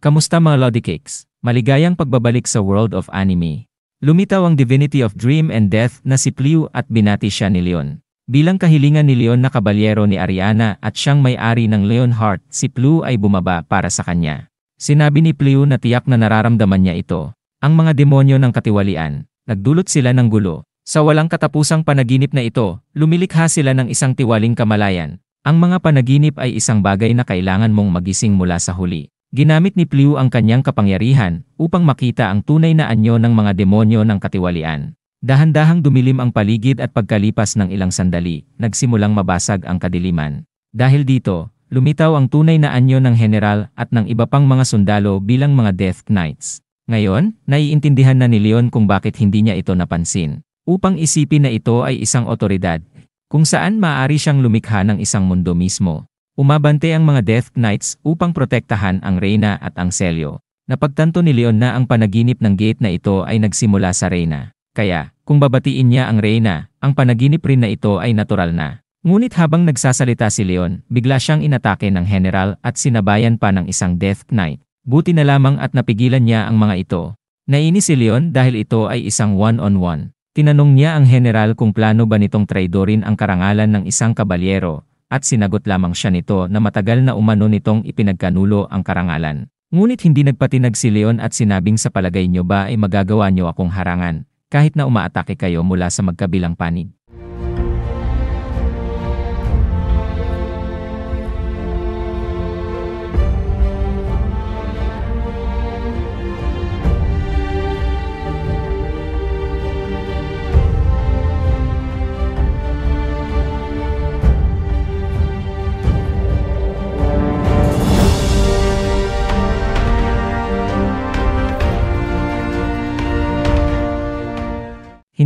Kamusta mga Lodi Cakes? Maligayang pagbabalik sa world of anime. Lumitaw ang divinity of dream and death na si Pliu at binati siya ni Leon. Bilang kahilingan ni Leon na kabalyero ni Ariana at siyang may-ari ng Leon Heart, si Pliu ay bumaba para sa kanya. Sinabi ni Pliu na tiyak na nararamdaman niya ito. Ang mga demonyo ng katiwalian, nagdulot sila ng gulo. Sa walang katapusang panaginip na ito, lumilikha sila ng isang tiwaling kamalayan. Ang mga panaginip ay isang bagay na kailangan mong magising mula sa huli. Ginamit ni Pliu ang kanyang kapangyarihan upang makita ang tunay na anyo ng mga demonyo ng katiwalian. Dahan-dahang dumilim ang paligid at pagkalipas ng ilang sandali, nagsimulang mabasag ang kadiliman. Dahil dito, lumitaw ang tunay na anyo ng general at ng iba pang mga sundalo bilang mga Death Knights. Ngayon, naiintindihan na ni Leon kung bakit hindi niya ito napansin. Upang isipin na ito ay isang otoridad, kung saan maaari siyang lumikha ng isang mundo mismo. Umabante ang mga Death Knights upang protektahan ang Reyna at ang Celio. Napagtanto ni Leon na ang panaginip ng gate na ito ay nagsimula sa Reyna. Kaya, kung babatiin niya ang Reyna, ang panaginip rin na ito ay natural na. Ngunit habang nagsasalita si Leon, bigla siyang inatake ng general at sinabayan pa ng isang Death Knight. Buti na lamang at napigilan niya ang mga ito. Nainis si Leon dahil ito ay isang one-on-one. -on -one. Tinanong niya ang general kung plano ba nitong traidorin ang karangalan ng isang kabalyero at sinagot lamang siya nito na matagal na umano nitong ipinagkanulo ang karangalan. Ngunit hindi nagpatinag si Leon at sinabing sa palagay niyo ba ay magagawa niyo akong harangan, kahit na umaatake kayo mula sa magkabilang panig.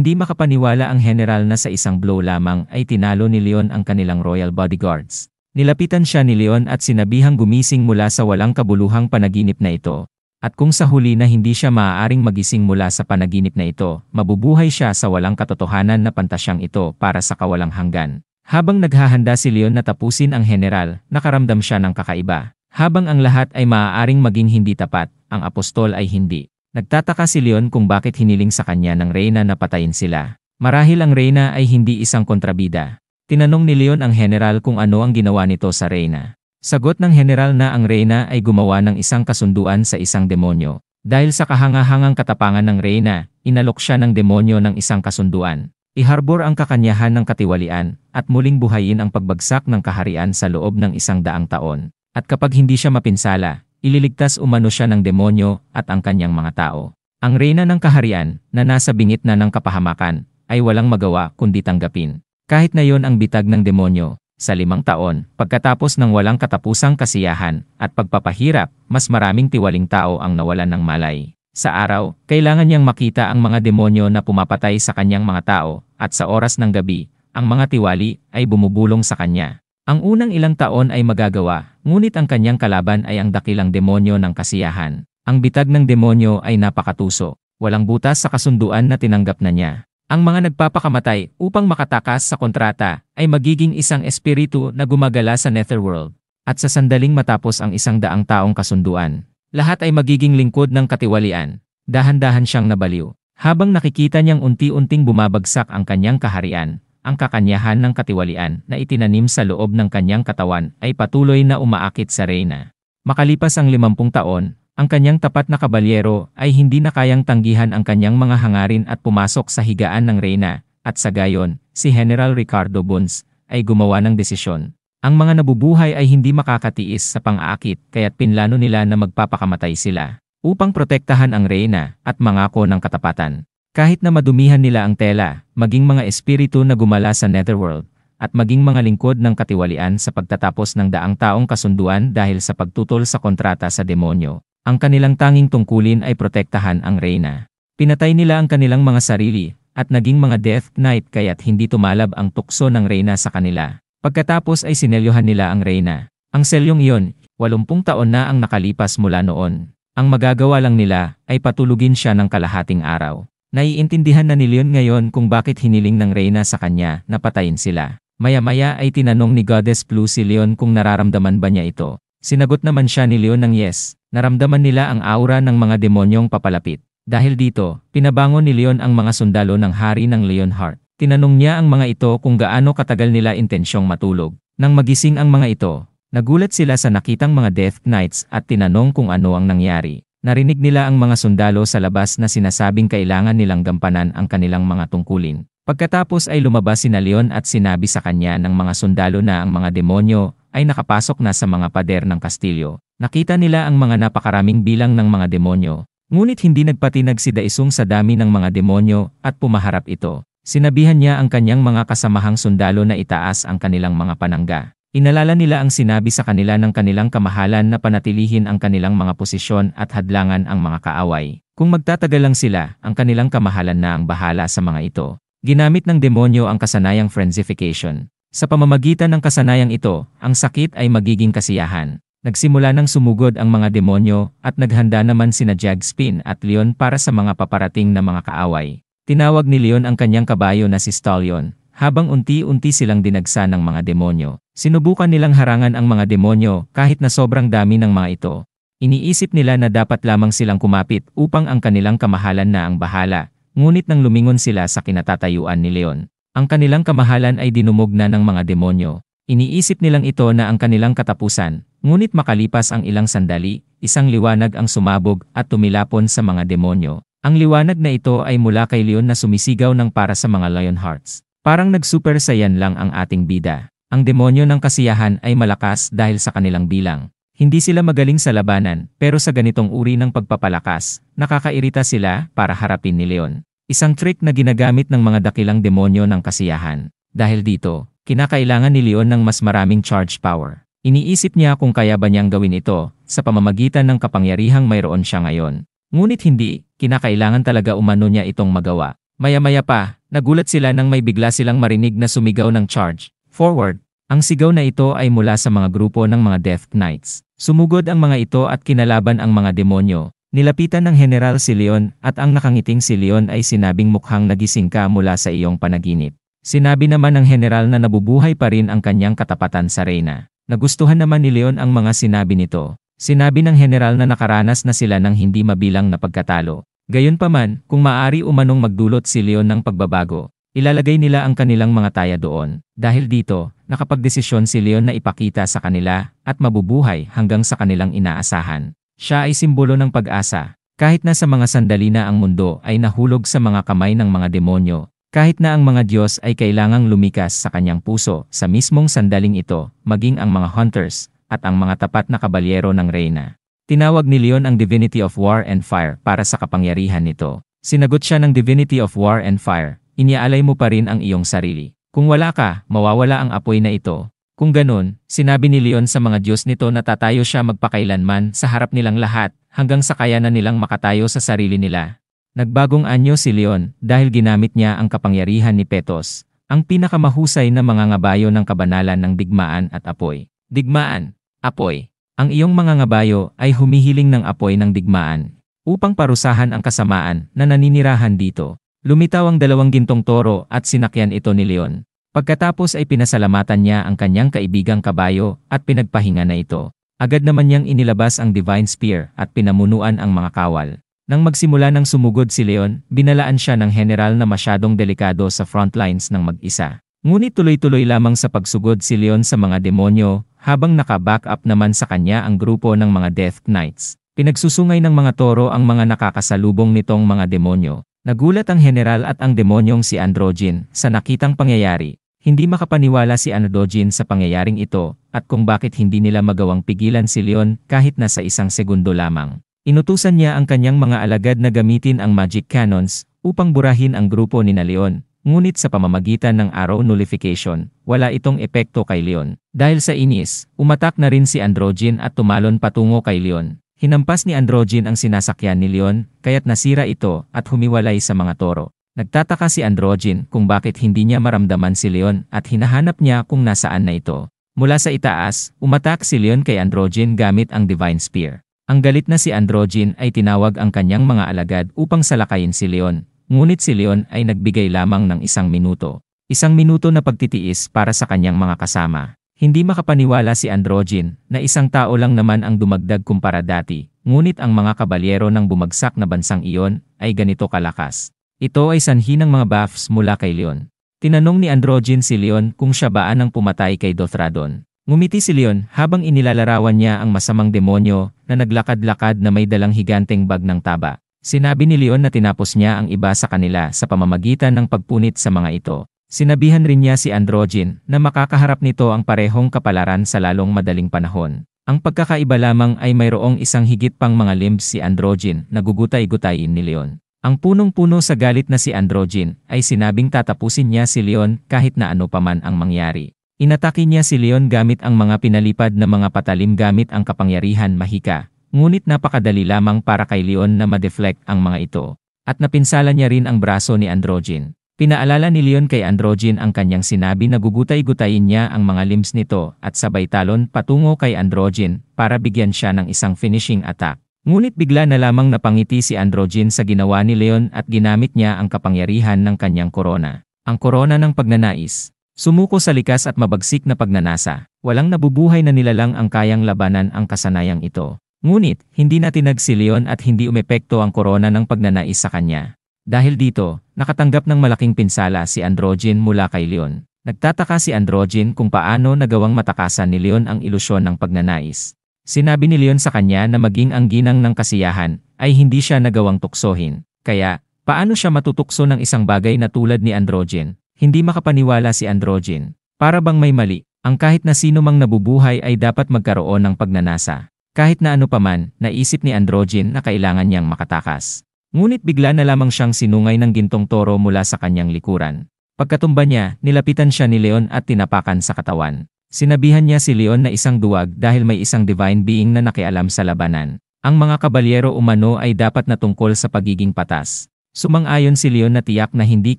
Hindi makapaniwala ang general na sa isang blow lamang ay tinalo ni Leon ang kanilang royal bodyguards. Nilapitan siya ni Leon at sinabihang gumising mula sa walang kabuluhang panaginip na ito. At kung sa huli na hindi siya maaaring magising mula sa panaginip na ito, mabubuhay siya sa walang katotohanan na pantasyang ito para sa kawalang hanggan. Habang naghahanda si Leon na tapusin ang general, nakaramdam siya ng kakaiba. Habang ang lahat ay maaaring maging hindi tapat, ang apostol ay hindi. Nagtataka si Leon kung bakit hiniling sa kanya ng Reyna na patayin sila. Marahil ang Reyna ay hindi isang kontrabida. Tinanong ni Leon ang general kung ano ang ginawa nito sa Reyna. Sagot ng general na ang Reyna ay gumawa ng isang kasunduan sa isang demonyo. Dahil sa kahangahangang katapangan ng Reyna, inalok siya ng demonyo ng isang kasunduan. Iharbor ang kakanyahan ng katiwalian at muling buhayin ang pagbagsak ng kaharian sa loob ng isang daang taon. At kapag hindi siya mapinsala, ililigtas umano siya ng demonyo at ang kanyang mga tao. Ang reyna ng kaharian, na nasa bingit na ng kapahamakan, ay walang magawa kundi tanggapin. Kahit na yon ang bitag ng demonyo, sa limang taon, pagkatapos ng walang katapusang kasiyahan at pagpapahirap, mas maraming tiwaling tao ang nawalan ng malay. Sa araw, kailangan niyang makita ang mga demonyo na pumapatay sa kanyang mga tao, at sa oras ng gabi, ang mga tiwali ay bumubulong sa kanya. Ang unang ilang taon ay magagawa, ngunit ang kanyang kalaban ay ang dakilang demonyo ng kasiyahan. Ang bitag ng demonyo ay napakatuso, walang butas sa kasunduan na tinanggap na niya. Ang mga nagpapakamatay upang makatakas sa kontrata ay magiging isang espiritu na gumagala sa netherworld. At sa sandaling matapos ang isang daang taong kasunduan, lahat ay magiging lingkod ng katiwalian. Dahan-dahan siyang nabaliw, habang nakikita niyang unti-unting bumabagsak ang kanyang kaharian ang kakanyahan ng katiwalian na itinanim sa loob ng kanyang katawan ay patuloy na umaakit sa reyna. Makalipas ang 50 taon, ang kanyang tapat na kabalyero ay hindi na kayang tanggihan ang kanyang mga hangarin at pumasok sa higaan ng reyna, at sa gayon, si General Ricardo Bones ay gumawa ng desisyon. Ang mga nabubuhay ay hindi makakatiis sa pang-aakit kaya't pinlano nila na magpapakamatay sila upang protektahan ang reyna at mangako ng katapatan. Kahit na madumihan nila ang tela, maging mga espiritu na gumala sa netherworld, at maging mga lingkod ng katiwalian sa pagtatapos ng daang taong kasunduan dahil sa pagtutol sa kontrata sa demonyo, ang kanilang tanging tungkulin ay protektahan ang reyna. Pinatay nila ang kanilang mga sarili, at naging mga Death Knight kaya't hindi tumalab ang tukso ng reyna sa kanila. Pagkatapos ay sinelyohan nila ang reyna. Ang selyong iyon, 80 taon na ang nakalipas mula noon. Ang magagawa lang nila ay patulugin siya ng kalahating araw. Naiintindihan na ni Leon ngayon kung bakit hiniling ng Reyna sa kanya na patayin sila. Maya-maya ay tinanong ni Goddess Blue si Leon kung nararamdaman ba niya ito. Sinagot naman siya ni Leon ng yes. Naramdaman nila ang aura ng mga demonyong papalapit. Dahil dito, pinabango ni Leon ang mga sundalo ng hari ng Leonheart. Tinanong niya ang mga ito kung gaano katagal nila intensyong matulog. Nang magising ang mga ito, nagulat sila sa nakitang mga Death Knights at tinanong kung ano ang nangyari. Narinig nila ang mga sundalo sa labas na sinasabing kailangan nilang gampanan ang kanilang mga tungkulin. Pagkatapos ay lumabas si Leon at sinabi sa kanya ng mga sundalo na ang mga demonyo ay nakapasok na sa mga pader ng kastilyo. Nakita nila ang mga napakaraming bilang ng mga demonyo. Ngunit hindi nagpatinag si Daisung sa dami ng mga demonyo at pumaharap ito. Sinabihan niya ang kanyang mga kasamahang sundalo na itaas ang kanilang mga panangga. Inalala nila ang sinabi sa kanila ng kanilang kamahalan na panatilihin ang kanilang mga posisyon at hadlangan ang mga kaaway. Kung magtatagal lang sila, ang kanilang kamahalan na ang bahala sa mga ito. Ginamit ng demonyo ang kasanayang frenzification. Sa pamamagitan ng kasanayang ito, ang sakit ay magiging kasiyahan. Nagsimula nang sumugod ang mga demonyo at naghanda naman sina Jagspin at Leon para sa mga paparating na mga kaaway. Tinawag ni Leon ang kanyang kabayo na si Stallion habang unti-unti silang dinagsa ng mga demonyo, sinubukan nilang harangan ang mga demonyo kahit na sobrang dami ng mga ito. Iniisip nila na dapat lamang silang kumapit upang ang kanilang kamahalan na ang bahala, ngunit nang lumingon sila sa kinatatayuan ni Leon, ang kanilang kamahalan ay dinumog na ng mga demonyo. Iniisip nilang ito na ang kanilang katapusan, ngunit makalipas ang ilang sandali, isang liwanag ang sumabog at tumilapon sa mga demonyo. Ang liwanag na ito ay mula kay Leon na sumisigaw ng para sa mga lion hearts. Parang nag-super saiyan lang ang ating bida. Ang demonyo ng kasiyahan ay malakas dahil sa kanilang bilang. Hindi sila magaling sa labanan, pero sa ganitong uri ng pagpapalakas, nakakairita sila para harapin ni Leon. Isang trick na ginagamit ng mga dakilang demonyo ng kasiyahan. Dahil dito, kinakailangan ni Leon ng mas maraming charge power. Iniisip niya kung kaya ba niyang gawin ito sa pamamagitan ng kapangyarihang mayroon siya ngayon. Ngunit hindi, kinakailangan talaga umano niya itong magawa. Maya-maya pa, Nagulat sila nang may bigla silang marinig na sumigaw ng charge. Forward! Ang sigaw na ito ay mula sa mga grupo ng mga Death Knights. Sumugod ang mga ito at kinalaban ang mga demonyo. Nilapitan ng General si Leon at ang nakangiting si Leon ay sinabing mukhang nagising ka mula sa iyong panaginip. Sinabi naman ng General na nabubuhay pa rin ang kanyang katapatan sa Reyna. Nagustuhan naman ni Leon ang mga sinabi nito. Sinabi ng General na nakaranas na sila ng hindi mabilang na pagkatalo. Gayunpaman, kung maaari umanong magdulot si Leon ng pagbabago, ilalagay nila ang kanilang mga taya doon, dahil dito, nakapagdesisyon si Leon na ipakita sa kanila, at mabubuhay hanggang sa kanilang inaasahan. Siya ay simbolo ng pag-asa, kahit na sa mga sandali na ang mundo ay nahulog sa mga kamay ng mga demonyo, kahit na ang mga Diyos ay kailangang lumikas sa kanyang puso sa mismong sandaling ito, maging ang mga hunters, at ang mga tapat na kabalyero ng reyna. Tinawag ni Leon ang Divinity of War and Fire para sa kapangyarihan nito. Sinagot siya ng Divinity of War and Fire, iniaalay mo pa rin ang iyong sarili. Kung wala ka, mawawala ang apoy na ito. Kung ganun, sinabi ni Leon sa mga Diyos nito na tatayo siya magpakailanman sa harap nilang lahat, hanggang sa kayanan nilang makatayo sa sarili nila. Nagbagong anyo si Leon dahil ginamit niya ang kapangyarihan ni Petos, ang pinakamahusay na mga ngabayo ng kabanalan ng digmaan at apoy. Digmaan, apoy ang iyong mga ngabayo ay humihiling ng apoy ng digmaan upang parusahan ang kasamaan na naninirahan dito. Lumitaw ang dalawang gintong toro at sinakyan ito ni Leon. Pagkatapos ay pinasalamatan niya ang kanyang kaibigang kabayo at pinagpahinga na ito. Agad naman niyang inilabas ang Divine Spear at pinamunuan ang mga kawal. Nang magsimula ng sumugod si Leon, binalaan siya ng general na masyadong delikado sa front lines ng mag-isa. Ngunit tuloy-tuloy lamang sa pagsugod si Leon sa mga demonyo, habang naka-back up naman sa kanya ang grupo ng mga Death Knights. Pinagsusungay ng mga toro ang mga nakakasalubong nitong mga demonyo. Nagulat ang general at ang demonyong si Androgyn sa nakitang pangyayari. Hindi makapaniwala si Androgyn sa pangyayaring ito at kung bakit hindi nila magawang pigilan si Leon kahit na sa isang segundo lamang. Inutusan niya ang kanyang mga alagad na gamitin ang magic cannons upang burahin ang grupo ni na Leon Ngunit sa pamamagitan ng araw nullification, wala itong epekto kay Leon. Dahil sa inis, umatak na rin si Androgen at tumalon patungo kay Leon. Hinampas ni Androgen ang sinasakyan ni Leon, kaya't nasira ito at humiwalay sa mga toro. Nagtataka si Androgen kung bakit hindi niya maramdaman si Leon at hinahanap niya kung nasaan na ito. Mula sa itaas, umatak si Leon kay Androgen gamit ang Divine Spear. Ang galit na si Androgen ay tinawag ang kanyang mga alagad upang salakayin si Leon, Ngunit si Leon ay nagbigay lamang ng isang minuto. Isang minuto na pagtitiis para sa kanyang mga kasama. Hindi makapaniwala si Androgen na isang tao lang naman ang dumagdag kumpara dati, ngunit ang mga kabalyero ng bumagsak na bansang iyon ay ganito kalakas. Ito ay sanhi ng mga buffs mula kay Leon. Tinanong ni Androgen si Leon kung siya ba ang pumatay kay Dothradon. Ngumiti si Leon habang inilalarawan niya ang masamang demonyo na naglakad-lakad na may dalang higanteng bag ng taba. Sinabi ni Leon na tinapos niya ang iba sa kanila sa pamamagitan ng pagpunit sa mga ito. Sinabihan rin niya si Androgen na makakaharap nito ang parehong kapalaran sa lalong madaling panahon. Ang pagkakaiba lamang ay mayroong isang higit pang mga limbs si Androgen na gugutay-gutayin ni Leon. Ang punong-puno sa galit na si Androgen ay sinabing tatapusin niya si Leon kahit na ano paman ang mangyari. Inatake niya si Leon gamit ang mga pinalipad na mga patalim gamit ang kapangyarihan mahika Ngunit napakadali lamang para kay Leon na ma-deflect ang mga ito, at napinsala niya rin ang braso ni Androgen. Pinaalala ni Leon kay Androgen ang kanyang sinabi na gugutay-gutayin niya ang mga limbs nito at sabay talon patungo kay Androgen para bigyan siya ng isang finishing attack. Ngunit bigla na lamang napangiti si Androgen sa ginawa ni Leon at ginamit niya ang kapangyarihan ng kanyang korona. Ang korona ng pagnanais. Sumuko sa likas at mabagsik na pagnanasa. Walang nabubuhay na nilalang ang kayang labanan ang kasanayang ito. Ngunit, hindi natin nagsilyon at hindi umepekto ang korona ng pagnanais sa kanya. Dahil dito, nakatanggap ng malaking pinsala si Androgen mula kay Leon. Nagtataka si Androgen kung paano nagawang matakasan ni Leon ang ilusyon ng pagnanais. Sinabi ni Leon sa kanya na maging ang ginang ng kasiyahan ay hindi siya nagawang tuksohin. Kaya, paano siya matutukso ng isang bagay na tulad ni Androgen? Hindi makapaniwala si Androgen. Para bang may mali, ang kahit na sino mang nabubuhay ay dapat magkaroon ng pagnanasa. Kahit na ano paman, naisip ni Androgen na kailangan niyang makatakas. Ngunit bigla na lamang siyang sinungay ng gintong toro mula sa kanyang likuran. Pagkatumba niya, nilapitan siya ni Leon at tinapakan sa katawan. Sinabihan niya si Leon na isang duwag dahil may isang divine being na nakialam sa labanan. Ang mga kabalyero umano ay dapat na tungkol sa pagiging patas. Sumang-ayon si Leon na tiyak na hindi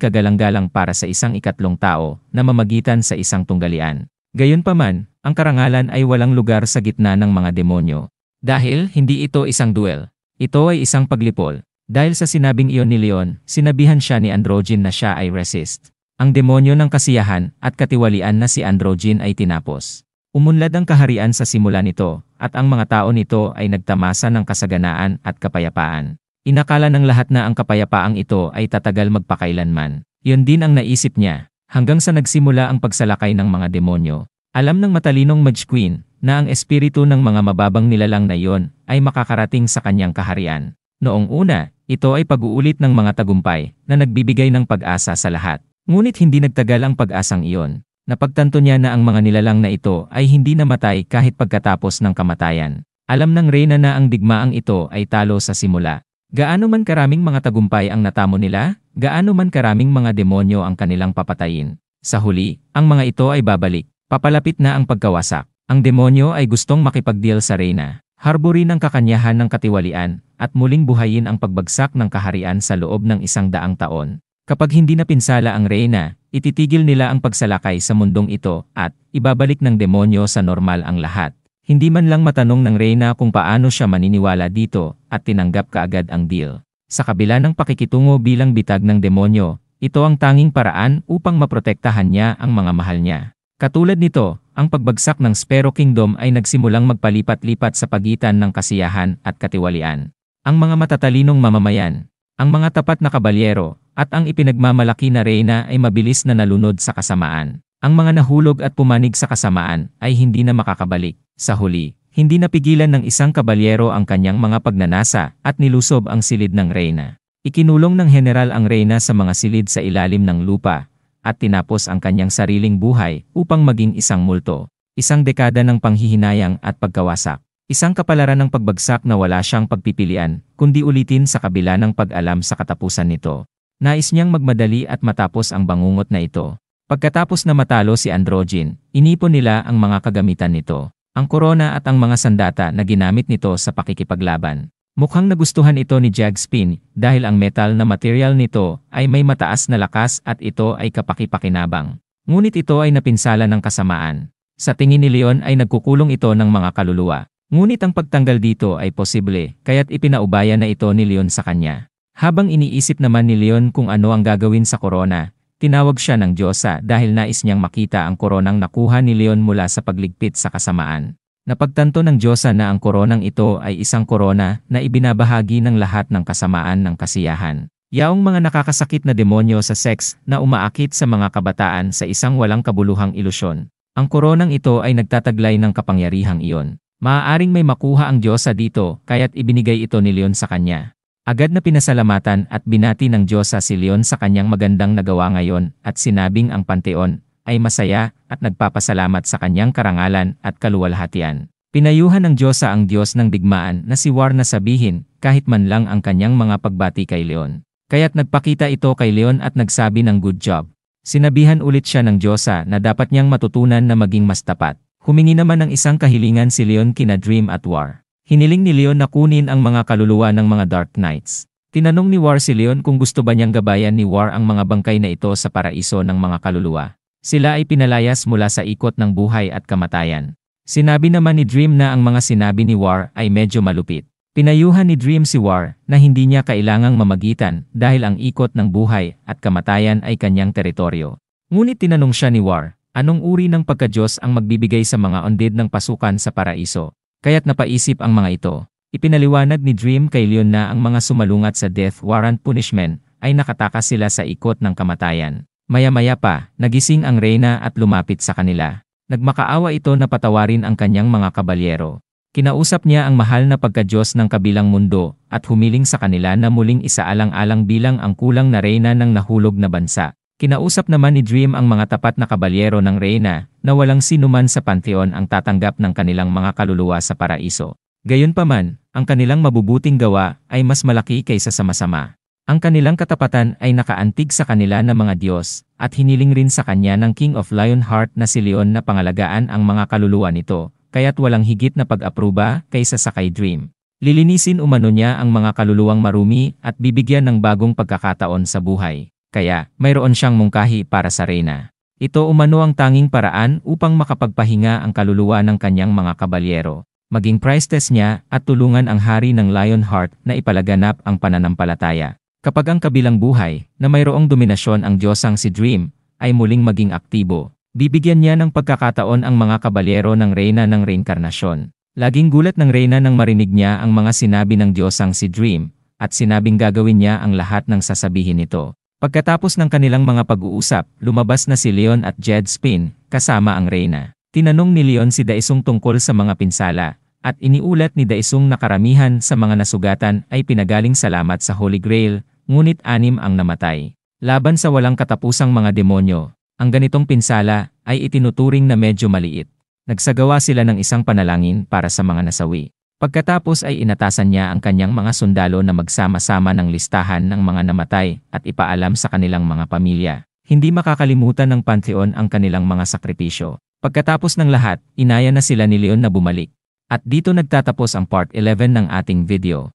kagalang-galang para sa isang ikatlong tao na mamagitan sa isang tunggalian. Gayunpaman, ang karangalan ay walang lugar sa gitna ng mga demonyo. Dahil hindi ito isang duel. Ito ay isang paglipol. Dahil sa sinabing iyon ni Leon, sinabihan siya ni Androgyn na siya ay resist. Ang demonyo ng kasiyahan at katiwalian na si Androgyn ay tinapos. Umunlad ang kaharian sa simula nito, at ang mga tao nito ay nagtamasa ng kasaganaan at kapayapaan. Inakala ng lahat na ang kapayapaang ito ay tatagal magpakailanman. Yun din ang naisip niya, Hanggang sa nagsimula ang pagsalakay ng mga demonyo, alam ng matalinong Mage Queen na ang espiritu ng mga mababang nilalang na iyon ay makakarating sa kanyang kaharian. Noong una, ito ay pag-uulit ng mga tagumpay na nagbibigay ng pag-asa sa lahat. Ngunit hindi nagtagal ang pag-asang iyon. Napagtanto niya na ang mga nilalang na ito ay hindi namatay kahit pagkatapos ng kamatayan. Alam ng Reyna na ang digmaang ito ay talo sa simula. Gaano man karaming mga tagumpay ang natamo nila, gaano man karaming mga demonyo ang kanilang papatayin. Sa huli, ang mga ito ay babalik. Papalapit na ang pagkawasak. Ang demonyo ay gustong makipag-deal sa reyna. Harburin ang kakanyahan ng katiwalian, at muling buhayin ang pagbagsak ng kaharian sa loob ng isang daang taon. Kapag hindi napinsala ang reyna, ititigil nila ang pagsalakay sa mundong ito, at ibabalik ng demonyo sa normal ang lahat. Hindi man lang matanong ng Reyna kung paano siya maniniwala dito at tinanggap kaagad ang deal. Sa kabila ng pakikitungo bilang bitag ng demonyo, ito ang tanging paraan upang maprotektahan niya ang mga mahal niya. Katulad nito, ang pagbagsak ng Spero Kingdom ay nagsimulang magpalipat-lipat sa pagitan ng kasiyahan at katiwalian. Ang mga matatalinong mamamayan, ang mga tapat na kabalyero, at ang ipinagmamalaki na reyna ay mabilis na nalunod sa kasamaan. Ang mga nahulog at pumanig sa kasamaan ay hindi na makakabalik. Sa huli, hindi napigilan ng isang kabalyero ang kanyang mga pagnanasa at nilusob ang silid ng reyna. Ikinulong ng general ang reyna sa mga silid sa ilalim ng lupa at tinapos ang kanyang sariling buhay upang maging isang multo. Isang dekada ng panghihinayang at pagkawasak. Isang kapalaran ng pagbagsak na wala siyang pagpipilian, kundi ulitin sa kabila ng pag-alam sa katapusan nito. Nais niyang magmadali at matapos ang bangungot na ito. Pagkatapos na matalo si Androgen, inipon nila ang mga kagamitan nito, ang korona at ang mga sandata na ginamit nito sa pakikipaglaban. Mukhang nagustuhan ito ni Jagspin dahil ang metal na material nito ay may mataas na lakas at ito ay kapakipakinabang. Ngunit ito ay napinsala ng kasamaan. Sa tingin ni Leon ay nagkukulong ito ng mga kaluluwa. Ngunit ang pagtanggal dito ay posible kaya't ipinaubaya na ito ni Leon sa kanya. Habang iniisip naman ni Leon kung ano ang gagawin sa korona, Tinawag siya ng Diyosa ah, dahil nais niyang makita ang koronang nakuha ni Leon mula sa pagligpit sa kasamaan. Napagtanto ng Diyosa ah, na ang koronang ito ay isang korona na ibinabahagi ng lahat ng kasamaan ng kasiyahan. Yaong mga nakakasakit na demonyo sa sex na umaakit sa mga kabataan sa isang walang kabuluhang ilusyon. Ang koronang ito ay nagtataglay ng kapangyarihang iyon. Maaaring may makuha ang Diyosa ah, dito kaya't ibinigay ito ni Leon sa kanya. Agad na pinasalamatan at binati ng Diyos sa si sa kanyang magandang nagawa ngayon at sinabing ang Panteon ay masaya at nagpapasalamat sa kanyang karangalan at kaluwalhatian. Pinayuhan ng Diyosa ang Diyos ng digmaan na si War na sabihin kahit man lang ang kanyang mga pagbati kay Leon. Kaya't nagpakita ito kay Leon at nagsabi ng good job. Sinabihan ulit siya ng Diyosa ah, na dapat niyang matutunan na maging mas tapat. Humingi naman ng isang kahilingan si Leon kina Dream at War. Hiniling ni Leon na kunin ang mga kaluluwa ng mga Dark Knights. Tinanong ni War si Leon kung gusto ba niyang gabayan ni War ang mga bangkay na ito sa paraiso ng mga kaluluwa. Sila ay pinalayas mula sa ikot ng buhay at kamatayan. Sinabi naman ni Dream na ang mga sinabi ni War ay medyo malupit. Pinayuhan ni Dream si War na hindi niya kailangang mamagitan dahil ang ikot ng buhay at kamatayan ay kanyang teritoryo. Ngunit tinanong siya ni War, anong uri ng pagkadyos ang magbibigay sa mga undead ng pasukan sa paraiso? Kaya't napaisip ang mga ito. Ipinaliwanag ni Dream kay Leon na ang mga sumalungat sa death warrant punishment ay nakatakas sila sa ikot ng kamatayan. Maya-maya pa, nagising ang Reyna at lumapit sa kanila. Nagmakaawa ito na patawarin ang kanyang mga kabalyero. Kinausap niya ang mahal na pagkadyos ng kabilang mundo at humiling sa kanila na muling isaalang-alang bilang ang kulang na reyna ng nahulog na bansa. Kinausap naman ni Dream ang mga tapat na kabalyero ng Reyna na walang sinuman sa Pantheon ang tatanggap ng kanilang mga kaluluwa sa paraiso. Gayunpaman, ang kanilang mabubuting gawa ay mas malaki kaysa sa masama. Ang kanilang katapatan ay nakaantig sa kanila ng mga Diyos at hiniling rin sa kanya ng King of Lionheart na si Leon na pangalagaan ang mga kaluluwa nito, kaya't walang higit na pag apruba kaysa sa kay Dream. Lilinisin umano niya ang mga kaluluwang marumi at bibigyan ng bagong pagkakataon sa buhay kaya mayroon siyang mungkahi para sa reyna. Ito umano ang tanging paraan upang makapagpahinga ang kaluluwa ng kanyang mga kabalyero, maging priestess niya at tulungan ang hari ng Lionheart na ipalaganap ang pananampalataya. Kapag ang kabilang buhay na mayroong dominasyon ang Diyosang si Dream ay muling maging aktibo, bibigyan niya ng pagkakataon ang mga kabalyero ng reyna ng reinkarnasyon. Laging gulat ng reyna nang marinig niya ang mga sinabi ng Diyosang si Dream at sinabing gagawin niya ang lahat ng sasabihin nito. Pagkatapos ng kanilang mga pag-uusap, lumabas na si Leon at Jed Spin, kasama ang Reyna. Tinanong ni Leon si Daisung tungkol sa mga pinsala, at iniulat ni Daisung na karamihan sa mga nasugatan ay pinagaling salamat sa Holy Grail, ngunit anim ang namatay. Laban sa walang katapusang mga demonyo, ang ganitong pinsala ay itinuturing na medyo maliit. Nagsagawa sila ng isang panalangin para sa mga nasawi. Pagkatapos ay inatasan niya ang kanyang mga sundalo na magsama-sama ng listahan ng mga namatay at ipaalam sa kanilang mga pamilya. Hindi makakalimutan ng Pantheon ang kanilang mga sakripisyo. Pagkatapos ng lahat, inaya na sila ni Leon na bumalik. At dito nagtatapos ang part 11 ng ating video.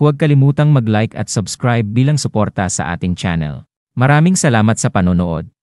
Huwag kalimutang mag-like at subscribe bilang suporta sa ating channel. Maraming salamat sa panonood.